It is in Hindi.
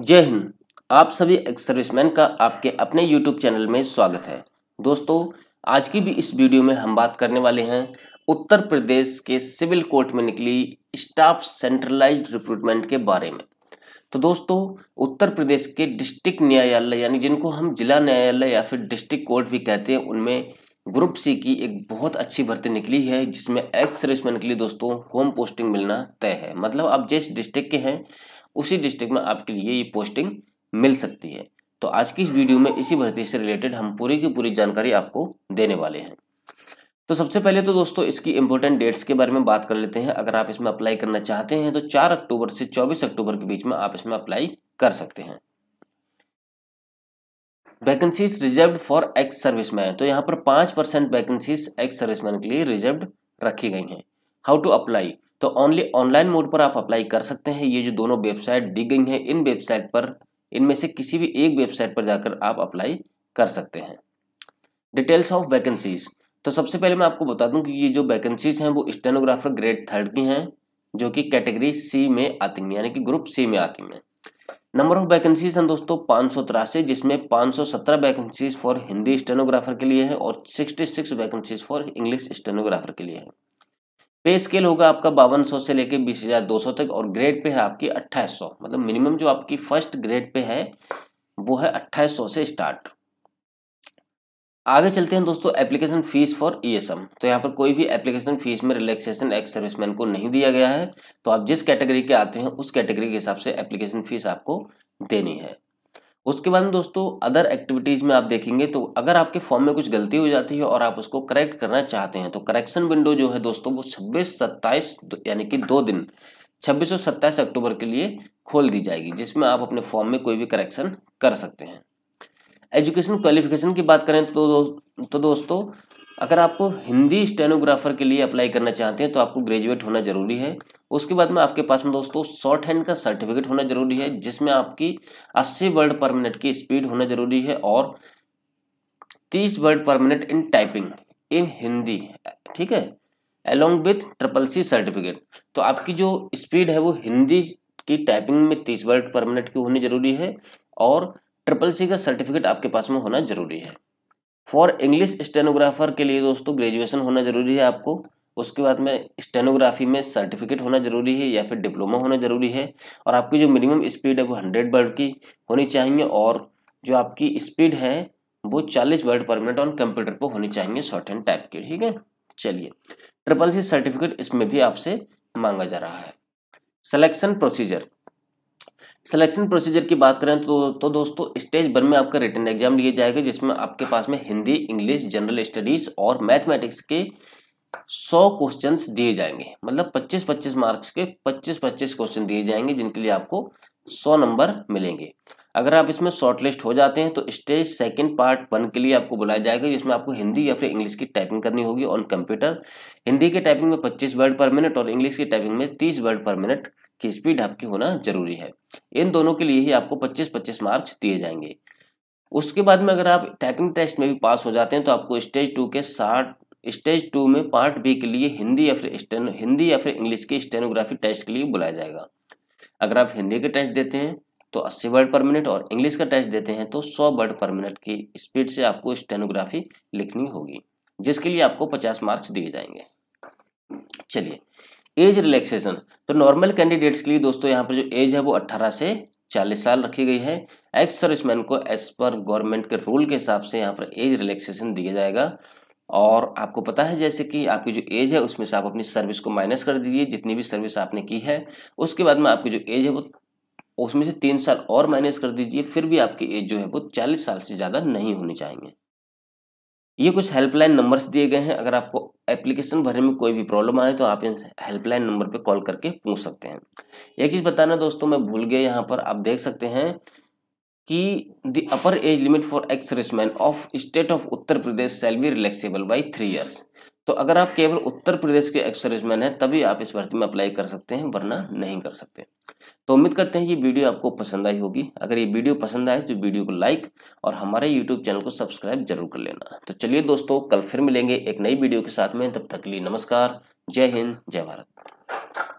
जय हिंद आप सभी एक्स एक्सर्विसमैन का आपके अपने YouTube चैनल में स्वागत है दोस्तों आज की भी इस वीडियो में हम बात करने वाले हैं उत्तर प्रदेश के सिविल कोर्ट में निकली स्टाफ सेंट्रलाइज्ड रिक्रूटमेंट के बारे में तो दोस्तों उत्तर प्रदेश के डिस्ट्रिक्ट न्यायालय यानी जिनको हम जिला न्यायालय या फिर डिस्ट्रिक्ट कोर्ट भी कहते हैं उनमें ग्रुप सी की एक बहुत अच्छी भर्ती निकली है जिसमें एक्स सर्विसमैन के लिए दोस्तों होम पोस्टिंग मिलना तय है मतलब आप जिस डिस्ट्रिक्ट के हैं उसी डिस्ट्रिक्ट में आपके लिए ये पोस्टिंग मिल सकती है तो आज की इस वीडियो में इसी भर्ती से रिलेटेड हम पूरी की पूरी जानकारी आपको देने वाले हैं तो सबसे पहले तो दोस्तों इसकी इंपॉर्टेंट डेट्स के बारे में बात कर लेते हैं अगर आप इसमें अप्लाई करना चाहते हैं तो चार अक्टूबर से चौबीस अक्टूबर के बीच में आप इसमें अप्लाई कर सकते हैं vacancies reserve for ex serviceman तो यहाँ पर पांच परसेंट वैकेंसीज एक्स सर्विसमैन के लिए रिजर्व रखी गई हैं हाउ टू अप्लाई तो ओनली ऑनलाइन मोड पर आप अप्लाई कर सकते हैं ये जो दोनों वेबसाइट दी गई हैं इन वेबसाइट पर इनमें से किसी भी एक वेबसाइट पर जाकर आप अप्लाई कर सकते हैं डिटेल्स ऑफ वैकेंसीज तो सबसे पहले मैं आपको बता दूं कि ये जो वैकेंसीज हैं वो स्टेनोग्राफर ग्रेड थर्ड की हैं जो कि कैटेगरी सी में आती हैं यानी कि ग्रुप सी में आती हैं नंबर ऑफ वैकेंसीज हैं दोस्तों पाँच जिसमें सत्रह वैकेंसीज फॉर हिंदी स्टेनोग्राफर के लिए है और six vacancies for English stenographer के लिए है पे स्केल होगा आपका बावन सौ से लेके बीस हजार दो सौ तक और ग्रेड पे है आपकी अट्ठाईस सौ मतलब मिनिमम जो आपकी फर्स्ट ग्रेड पे है वो है अट्ठाईस सौ से स्टार्ट आगे चलते हैं दोस्तों application fees for ESM e तो यहाँ पर कोई भी एप्लीकेशन फीस में रिलैक्सेशन एक्स सर्विसमैन को नहीं दिया गया है तो आप जिस कैटेगरी के आते हैं उस कैटेगरी के हिसाब से एप्लीकेशन फीस आपको देनी है उसके बाद दोस्तों अदर एक्टिविटीज़ में आप देखेंगे तो अगर आपके फॉर्म में कुछ गलती हो जाती है और आप उसको करेक्ट करना चाहते हैं तो करेक्शन विंडो जो है दोस्तों वो छब्बीस सत्ताईस यानी कि दो दिन छब्बीस और सत्ताईस अक्टूबर के लिए खोल दी जाएगी जिसमें आप अपने फॉर्म में कोई भी करेक्शन कर सकते हैं एजुकेशन क्वालिफिकेशन की बात करें तो दो, तो दोस्तों अगर आप हिंदी स्टेनोग्राफर के लिए अप्लाई करना चाहते हैं तो आपको ग्रेजुएट होना जरूरी है उसके बाद में आपके पास में दोस्तों शॉर्ट हैंड का सर्टिफिकेट होना जरूरी है जिसमें आपकी 80 वर्ड पर मिनट की स्पीड होना जरूरी है और 30 वर्ड पर minute in typing in Hindi ठीक है along with triple C certificate तो आपकी जो स्पीड है वो हिंदी की टाइपिंग में तीस वर्ड पर मिनट की होनी जरूरी है और ट्रिपल सी का सर्टिफिकेट आपके पास में होना जरूरी है फॉर इंग्लिश स्टेनोग्राफर के लिए दोस्तों ग्रेजुएशन होना जरूरी है आपको उसके बाद में स्टेनोग्राफी में सर्टिफिकेट होना जरूरी है या फिर डिप्लोमा होना जरूरी है और आपकी जो मिनिमम स्पीड है वो हंड्रेड वर्ड की होनी चाहिए और जो आपकी स्पीड है वो चालीस वर्ड पर मिनट ऑन कंप्यूटर पर होनी चाहिए शॉर्ट एंड टाइप की ठीक है चलिए ट्रिपल सी सर्टिफिकेट इसमें भी आपसे मांगा जा रहा है सिलेक्शन प्रोसीजर सिलेक्शन प्रोसीजर की बात करें तो तो दोस्तों स्टेज वन में आपका रिटर्न एग्जाम लिए जाएगा जिसमें आपके पास में हिंदी इंग्लिश जनरल स्टडीज और मैथमेटिक्स के सौ क्वेश्चन दिए जाएंगे मतलब पच्चीस पच्चीस मार्क्स के पच्चीस पच्चीस क्वेश्चन दिए जाएंगे जिनके लिए आपको सौ नंबर मिलेंगे अगर आप इसमें शॉर्टलिस्ट हो जाते हैं तो स्टेज सेकंड पार्ट वन के लिए आपको बुलाया जाएगा जिसमें आपको हिंदी या फिर इंग्लिश की टाइपिंग करनी होगी ऑन कंप्यूटर हिंदी के टाइपिंग में 25 वर्ड पर मिनट और इंग्लिश की टाइपिंग में 30 वर्ड पर मिनट की स्पीड आपकी होना जरूरी है इन दोनों के लिए ही आपको 25-25 मार्क्स दिए जाएंगे उसके बाद में अगर आप टाइपिंग टेस्ट में भी पास हो जाते हैं तो आपको स्टेज टू के साठ स्टेज टू में पार्ट बी के लिए हिंदी या फिर स्टेन हिंदी या फिर इंग्लिश के स्टेनोग्राफी टेस्ट के लिए बुलाया जाएगा अगर आप हिंदी के टेस्ट देते हैं तो 80 वर्ड पर मिनट और इंग्लिश का टेस्ट देते हैं तो 100 वर्ड पर मिनट की स्पीड से आपको स्टेनोग्राफी लिखनी होगी जिसके लिए आपको 50 मार्क्स दिए जाएंगे चलिए एज रिलैक्सेशन तो नॉर्मल कैंडिडेट्स के लिए दोस्तों यहाँ पर जो एज है वो 18 से 40 साल रखी गई है एक्स सर्विसमैन को एज पर गवर्नमेंट के रूल के हिसाब से यहाँ पर एज रिलैक्सेशन दिया जाएगा और आपको पता है जैसे कि आपकी जो एज है उसमें से आप अपनी सर्विस को माइनस कर दीजिए जितनी भी सर्विस आपने की है उसके बाद में आपकी जो एज है वो उसमें से तीन साल और माइनस कर दीजिए फिर भी आपकी एज जो है वो चालीस साल से ज़्यादा नहीं होनी चाहिए ये कुछ हेल्पलाइन नंबर्स दिए गए हैं अगर आपको एप्लीकेशन भरने में कोई भी प्रॉब्लम आए तो आप इन हेल्पलाइन नंबर पे कॉल करके पूछ सकते हैं एक चीज़ बताना दोस्तों मैं भूल गया यहाँ पर आप देख सकते हैं कि the upper age limit for ex serviceman of state of Uttar Pradesh shall be relaxable by three years तो अगर आप केवल उत्तर प्रदेश के एक्स सर्विसमैन हैं तभी आप इस भर्ती में अप्लाई कर सकते हैं वरना नहीं कर सकते तो उम्मीद करते हैं ये वीडियो आपको पसंद आई होगी अगर ये वीडियो पसंद आए तो वीडियो को लाइक और हमारे यूट्यूब चैनल को सब्सक्राइब जरूर कर लेना तो चलिए दोस्तों कल फिर मिलेंगे एक नई वीडियो के साथ में तब तक के लिए नमस्कार जय हिंद जय भारत